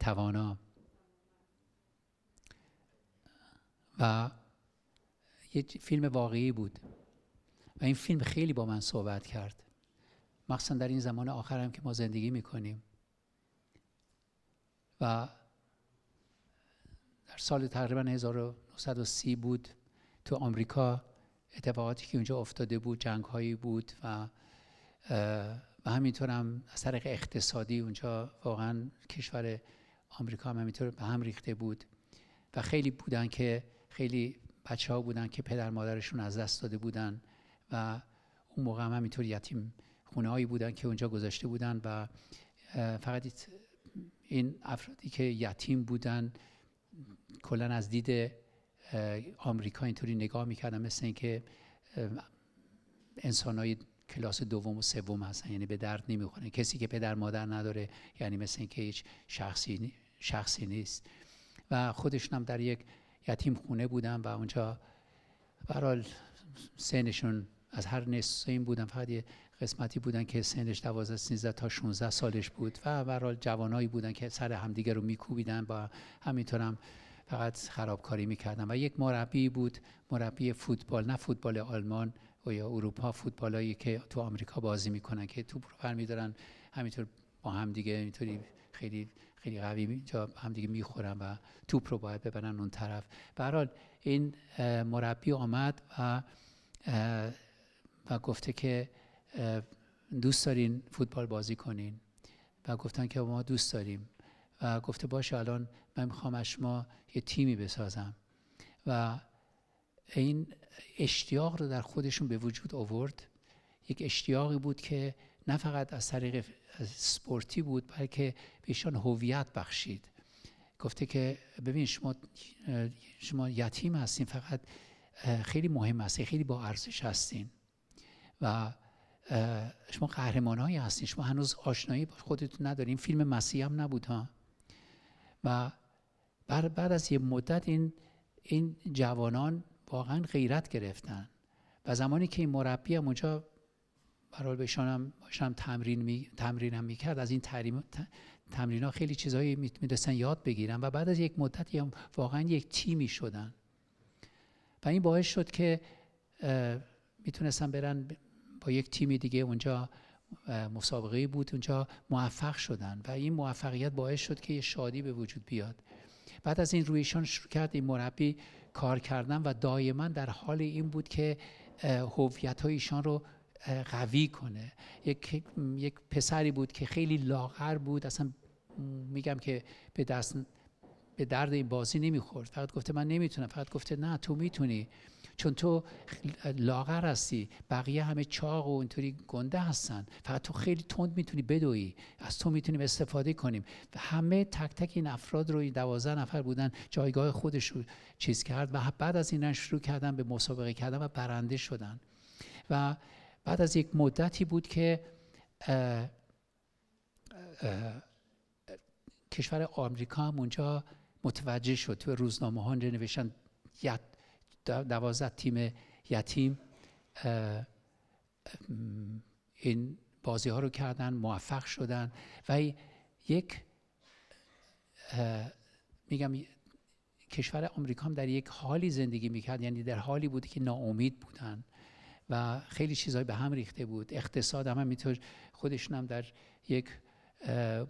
توانا و یه فیلم واقعی بود و این فیلم خیلی با من صحبت کرد مخصوصا در این زمان آخر هم که ما زندگی میکنیم و در سال تقریبا 1930 بود تو آمریکا اتفاقاتی که اونجا افتاده بود جنگ هایی بود و و همینطور هم از طریق اقتصادی اونجا واقعا کشور آمریکا هم همینطور به هم ریخته بود و خیلی بودن که خیلی بچه ها بودن که پدر مادرشون از دست داده بودن و اون موقع هم همینطور یتیم خونه هایی بودن که اونجا گذاشته بودن و فقط این افرادی که یتیم بودن کلا از دید آمریکا اینطوری نگاه میکردن مثل اینکه های کلاس دوم و سوم هستن یعنی به درد نمیخوره کسی که پدر مادر نداره یعنی مثل اینکه هیچ شخصی شخصی نیست و هم در یک یتیم خونه بودن و اونجا برحال سنشون از هر نسیم بودن فقط یه قسمتی بودن که سنش 12 13 تا 16 سالش بود و برحال جوانایی بودن که سر همدیگه رو میکوبیدن با همینطورم فقط خرابکاری میکردن و یک مربی بود مربی فوتبال نه فوتبال آلمان و یا اروپا فوتبالایی که تو آمریکا بازی میکنن که توپ رو برمیدارن همینطور با هم دیگه اینطوری خیلی خیلی قوی جا هم دیگه میخورن و توپ رو باید ببرن اون طرف به این مربی آمد و و گفته که دوست دارین فوتبال بازی کنین و گفتن که ما دوست داریم و گفته باشه الان من میخوام از شما یه تیمی بسازم و این اشتیاق رو در خودشون به وجود آورد یک اشتیاقی بود که نه فقط از طریق سپورتی بود بلکه بهشان هویت بخشید گفته که ببین شما شما یتیم هستین فقط خیلی مهم هستین خیلی با ارزش هستین و شما هایی هستین شما هنوز آشنایی با خودتون ندارین فیلم مسیح هم نبود ها و بعد از یه مدت این این جوانان واقعا غیرت گرفتن و زمانی که این مربی هم اونجا برحال باشم تمرین می، تمرینم میکرد از این تحریم، تمرین ها خیلی چیزهایی میرسن یاد بگیرن و بعد از یک مدت واقعا یک تیمی شدن و این باعث شد که میتونستن برن با یک تیمی دیگه اونجا مسابقه بود اونجا موفق شدن و این موفقیت باعث شد که یه شادی به وجود بیاد بعد از این رویشان شروع کرد این مربی کار کردن و دائما در حال این بود که هویت های ایشان رو قوی کنه یک،, یک پسری بود که خیلی لاغر بود اصلا میگم که به دست به درد این بازی نمیخورد فقط گفته من نمیتونم فقط گفته نه تو میتونی چون تو لاغر هستی بقیه همه چاق و اینطوری گنده هستن فقط تو خیلی تند میتونی بدوی از تو میتونیم استفاده کنیم و همه تک تک این افراد رو دوازده نفر بودن جایگاه خودش رو چیز کرد و بعد از این شروع کردن به مسابقه کردن و برنده شدن و بعد از یک مدتی بود که کشور آمریکا هم اونجا متوجه شد تو روزنامه ها نوشتن دوازده تیم یتیم این بازی ها رو کردن موفق شدن و یک میگم کشور آمریکا هم در یک حالی زندگی میکرد یعنی در حالی بود که ناامید بودن و خیلی چیزای به هم ریخته بود اقتصاد هم همینطور خودشون هم در یک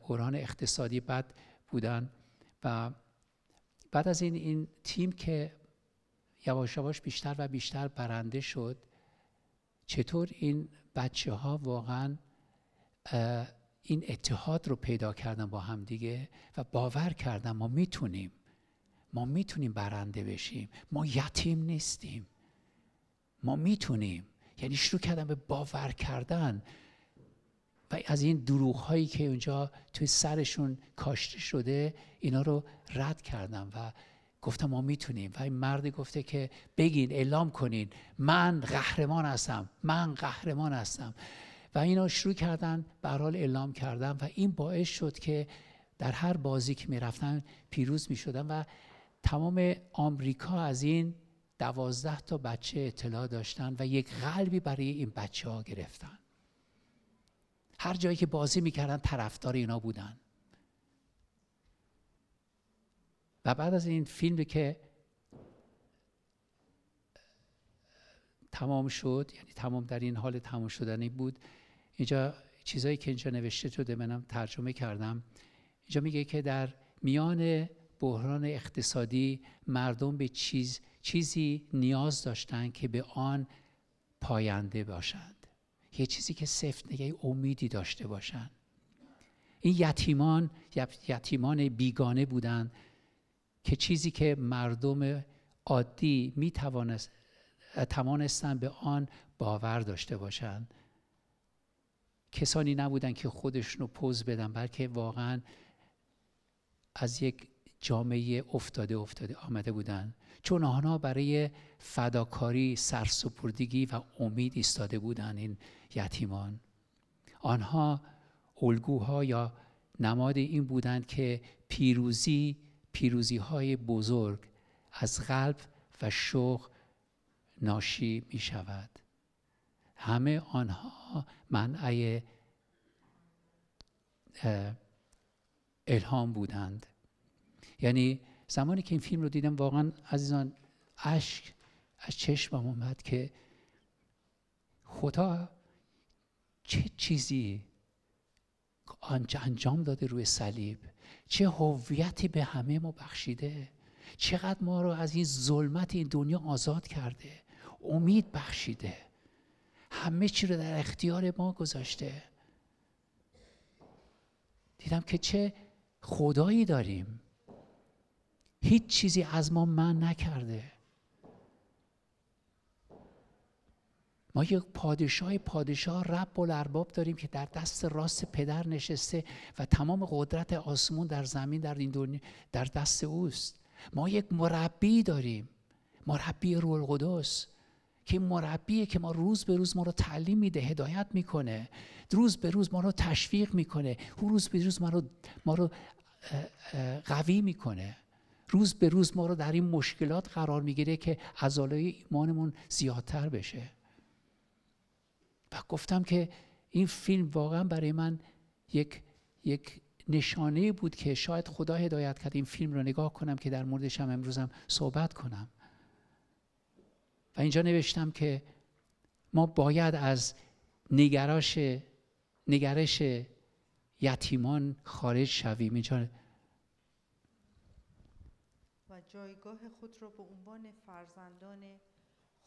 بحران اقتصادی بد بودن و بعد از این این تیم که یواش یواش بیشتر و بیشتر برنده شد چطور این بچه ها واقعا این اتحاد رو پیدا کردن با هم دیگه و باور کردن ما میتونیم ما میتونیم برنده بشیم ما یتیم نیستیم ما میتونیم یعنی شروع کردن به باور کردن و از این دروغ هایی که اونجا توی سرشون کاشته شده اینا رو رد کردن و گفتم ما میتونیم و این مردی گفته که بگین اعلام کنین من قهرمان هستم من قهرمان هستم و اینا شروع کردن به اعلام کردن و این باعث شد که در هر بازی که میرفتن پیروز میشدن و تمام آمریکا از این دوازده تا بچه اطلاع داشتن و یک قلبی برای این بچه ها گرفتن هر جایی که بازی میکردن طرفدار اینا بودن و بعد از این فیلمی که تمام شد یعنی تمام در این حال تمام شدنی بود اینجا چیزایی که اینجا نوشته شده منم ترجمه کردم اینجا میگه که در میان بحران اقتصادی مردم به چیز چیزی نیاز داشتند که به آن پاینده باشند یه چیزی که سفت نگه امیدی داشته باشند این یتیمان یتیمان بیگانه بودند که چیزی که مردم عادی می به آن باور داشته باشند کسانی نبودن که خودشون رو پوز بدن بلکه واقعا از یک جامعه افتاده افتاده آمده بودند چون آنها برای فداکاری سرسپردگی و امید ایستاده بودند این یتیمان آنها الگوها یا نماد این بودند که پیروزی پیروزی های بزرگ از قلب و شوق ناشی می شود همه آنها منعه الهام بودند یعنی زمانی که این فیلم رو دیدم واقعا عزیزان اشک از چشمم اومد که خدا چه چیزی انجام داده روی صلیب چه هویتی به همه ما بخشیده چقدر ما رو از این ظلمت این دنیا آزاد کرده امید بخشیده همه چی رو در اختیار ما گذاشته دیدم که چه خدایی داریم هیچ چیزی از ما من نکرده ما یک پادشاه پادشاه رب ارباب داریم که در دست راست پدر نشسته و تمام قدرت آسمون در زمین در این دنیا در دست اوست ما یک مربی داریم مربی روح القدس که مربیه که ما روز به روز ما رو تعلیم میده هدایت میکنه روز به روز ما رو تشویق میکنه او روز به روز ما رو, ما رو قوی میکنه روز به روز ما رو در این مشکلات قرار میگیره که عضلای ایمانمون زیادتر بشه و گفتم که این فیلم واقعا برای من یک یک نشانه بود که شاید خدا هدایت کرد این فیلم رو نگاه کنم که در موردش هم امروزم صحبت کنم و اینجا نوشتم که ما باید از نگراش نگرش یتیمان خارج شویم اینجا و جایگاه خود را به عنوان فرزندان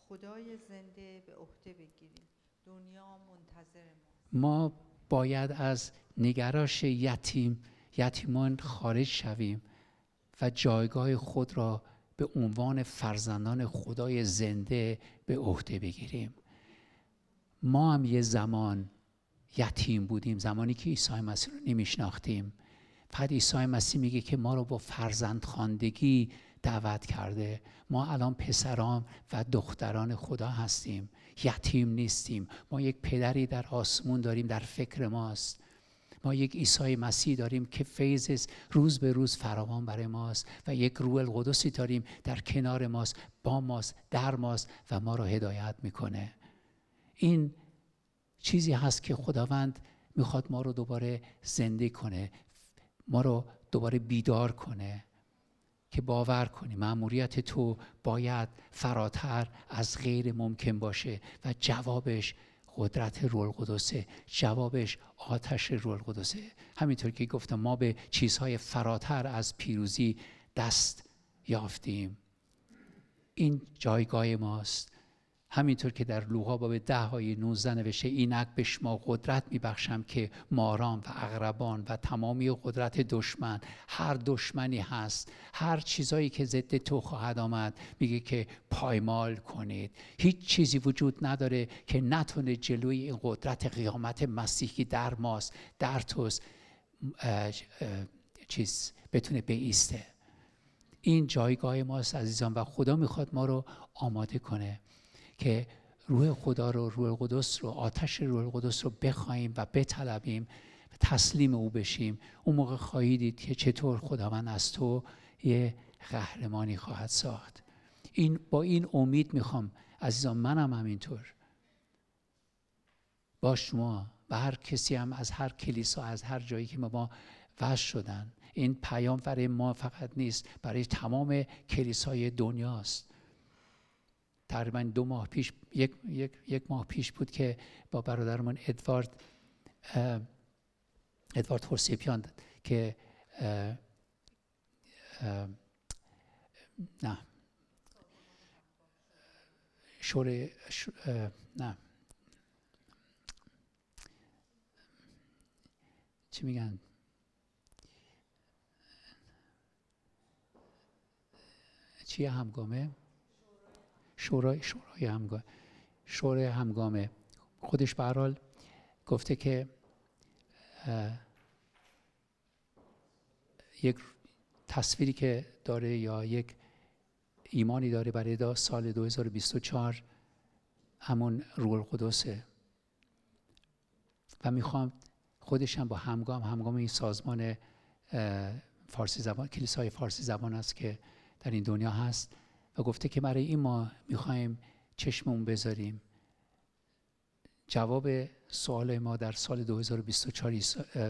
خدای زنده به عهده بگیریم منتظر ما باید از نگراش یتیم یتیمان خارج شویم و جایگاه خود را به عنوان فرزندان خدای زنده به عهده بگیریم ما هم یه زمان یتیم بودیم زمانی که عیسی مسیح رو نمیشناختیم بعد عیسی مسیح میگه که ما رو با فرزند خواندگی دعوت کرده ما الان پسران و دختران خدا هستیم یتیم نیستیم ما یک پدری در آسمون داریم در فکر ماست ما یک عیسی مسیح داریم که فیض روز به روز فراوان برای ماست و یک روح القدسی داریم در کنار ماست با ماست در ماست و ما را هدایت میکنه این چیزی هست که خداوند میخواد ما رو دوباره زنده کنه ما رو دوباره بیدار کنه که باور کنی مأموریت تو باید فراتر از غیر ممکن باشه و جوابش قدرت رول قدسه جوابش آتش رول قدسه همینطور که گفتم ما به چیزهای فراتر از پیروزی دست یافتیم این جایگاه ماست همینطور که در لوقا باب ده های نوزده نوشته اینک به شما قدرت میبخشم که ماران و اغربان و تمامی قدرت دشمن هر دشمنی هست هر چیزایی که ضد تو خواهد آمد میگه که پایمال کنید هیچ چیزی وجود نداره که نتونه جلوی این قدرت قیامت مسیحی در ماست در توست چیز بتونه بیسته این جایگاه ماست عزیزان و خدا میخواد ما رو آماده کنه که روح خدا رو روح قدس رو آتش روح قدس رو بخوایم و بطلبیم تسلیم او بشیم اون موقع خواهی دید که چطور خداوند از تو یه قهرمانی خواهد ساخت این با این امید میخوام عزیزان منم همینطور با شما و هر کسی هم از هر کلیسا از هر جایی که ما وش شدن این پیام برای ما فقط نیست برای تمام کلیسای دنیاست تقریبا دو ماه پیش یک, یک،, یک ماه پیش بود که با برادرمان ادوارد ادوارد هورسیپیان که نه شور نه چی میگن چی همگامه شورای شورای همگام شورای همگام خودش به حال گفته که یک تصویری که داره یا یک ایمانی داره برای دا سال 2024 همون روح القدسه و میخوام خودشم با همگام همگام این سازمان فارسی زبان کلیسای فارسی زبان است که در این دنیا هست و گفته که برای این ما میخوایم چشممون بذاریم جواب سوال ما در سال 2024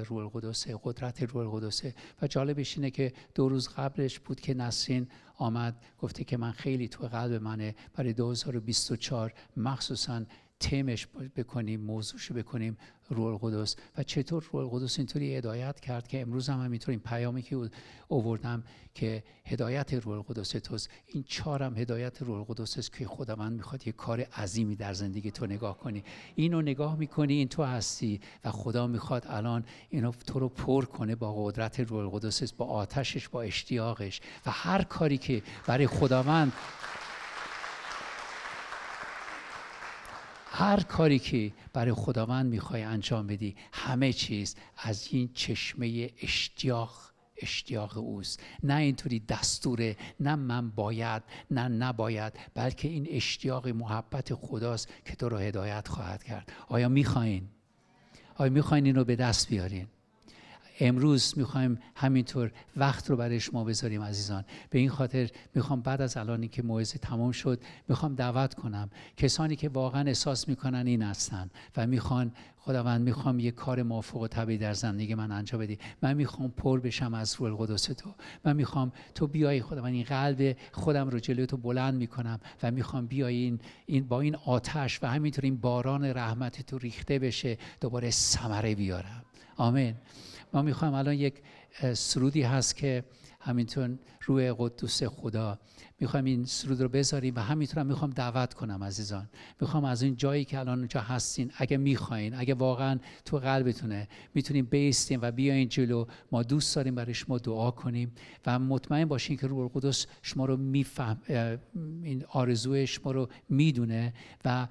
روح القدس قدرت روح القدس و جالبش اینه که دو روز قبلش بود که نسرین آمد گفته که من خیلی تو قلب منه برای 2024 مخصوصا تمش بکنیم موضوعش بکنیم روح القدس و چطور روح القدس اینطوری هدایت کرد که امروز هم همینطور این پیامی که آوردم که هدایت روح القدس توست این چهارم هدایت روح القدس است که خداوند میخواد یه کار عظیمی در زندگی تو نگاه کنی اینو نگاه میکنی این تو هستی و خدا میخواد الان اینو تو رو پر کنه با قدرت روح القدس با آتشش با اشتیاقش و هر کاری که برای خداوند هر کاری که برای خداوند میخوای انجام بدی همه چیز از این چشمه اشتیاق اشتیاق اوست نه اینطوری دستوره نه من باید نه نباید بلکه این اشتیاق محبت خداست که تو رو هدایت خواهد کرد آیا میخواین آیا میخواین این رو به دست بیارین امروز میخوایم همینطور وقت رو برای شما بذاریم عزیزان به این خاطر میخوام بعد از الانی که موعظه تمام شد میخوام دعوت کنم کسانی که واقعا احساس میکنن این هستن و میخوان خداوند میخوام یه کار موافق و طبیعی در زندگی من انجام بدی من میخوام پر بشم از روح القدس تو من میخوام تو بیای خداوند این قلب خودم رو جلوی تو بلند میکنم و میخوام بیای این, این با این آتش و همینطور این باران رحمت تو ریخته بشه دوباره ثمره بیارم آمین ما میخوایم الان یک سرودی هست که همینطور روی قدوس خدا میخوام این سرود رو بذاریم و همینطور هم میخوام دعوت کنم عزیزان میخوام از این جایی که الان اونجا هستین اگه میخواین اگه واقعا تو قلبتونه میتونیم بیستیم و بیاین جلو ما دوست داریم برای شما دعا کنیم و مطمئن باشین که روی قدوس شما رو میفهم این آرزوی شما رو میدونه و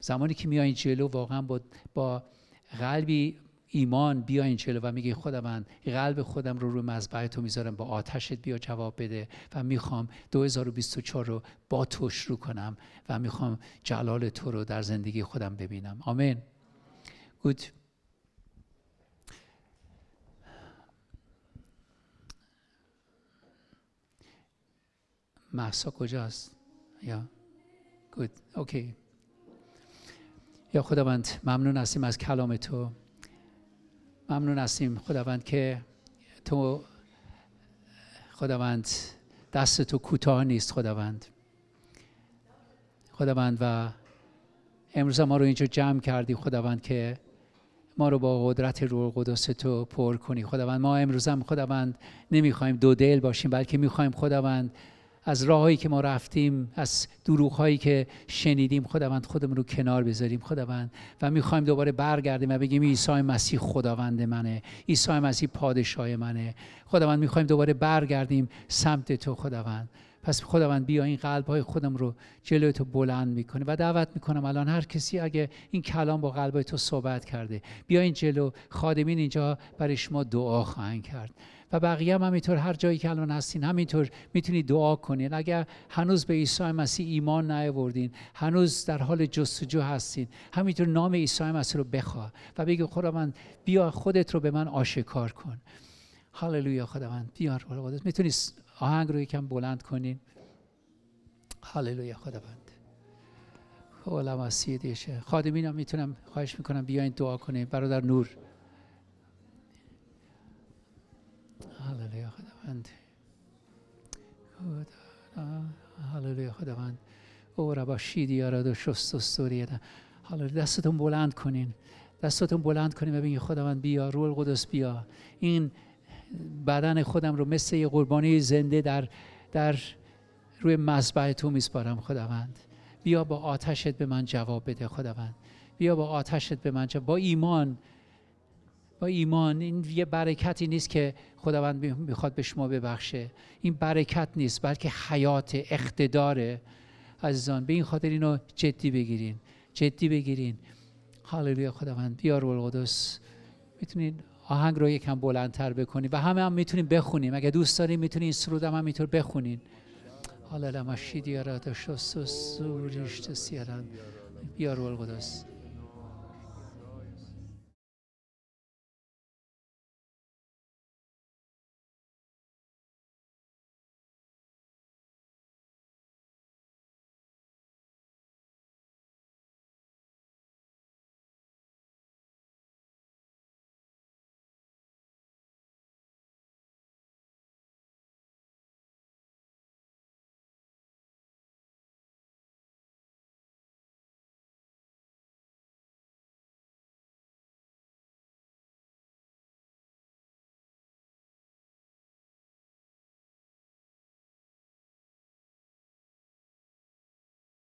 زمانی که میایین جلو واقعا با قلبی ایمان این چلو و میگه خدا من قلب خودم رو روی مذبح تو میذارم با آتشت بیا جواب بده و میخوام 2024 رو با تو شروع کنم و میخوام جلال تو رو در زندگی خودم ببینم آمین گود محسا کجاست یا گود اوکی یا خداوند ممنون هستیم از کلام تو ممنون هستیم خداوند که تو خداوند دست تو کوتاه نیست خداوند خداوند و امروز ما رو اینجا جمع کردی خداوند که ما رو با قدرت روح قدس تو پر کنی خداوند ما امروز هم خداوند نمیخوایم دو دل باشیم بلکه میخوایم خداوند از راهایی که ما رفتیم از دروغ هایی که شنیدیم خداوند خودمون رو کنار بذاریم خداوند و میخوایم دوباره برگردیم و بگیم عیسی مسیح خداوند منه عیسی مسیح پادشاه منه خداوند میخوایم دوباره برگردیم سمت تو خداوند پس خداوند بیا این قلب های خودم رو جلوی تو بلند میکنه و دعوت میکنم الان هر کسی اگه این کلام با قلب تو صحبت کرده بیا این جلو خادمین اینجا برای شما دعا خواهند کرد و بقیه هم همینطور هر جایی که الان هستین همینطور میتونید دعا کنین اگر هنوز به عیسی مسیح ایمان نیاوردین هنوز در حال جستجو هستین همینطور نام عیسی مسیح رو بخوا و بگو خدا من بیا خودت رو به من آشکار کن هاللویا خدا من بیا میتونید آهنگ رو یکم بلند کنین هاللویا خدا من خادمین هم میتونم خواهش میکنم بیاین دعا کنین برادر نور خداوند هللویا خداوند او با شیدی و شست و سوریه حالا دستتون بلند کنین دستتون بلند کنین و بگین خداوند بیا روح القدس بیا این بدن خودم رو مثل یه قربانی زنده در در روی مذبح تو میسپارم خداوند بیا با آتشت به من جواب بده خداوند بیا با آتشت به من جواب با ایمان با ایمان این یه برکتی نیست که خداوند میخواد به شما ببخشه این برکت نیست بلکه حیات اقتداره عزیزان به این خاطر اینو جدی بگیرین جدی بگیرین هاللویا خداوند بیا روح القدس میتونین آهنگ رو یکم بلندتر بکنین و همه هم میتونین بخونیم اگه دوست دارین میتونین سرود هم همینطور بخونین هاللویا لمشیدی را داشت بیا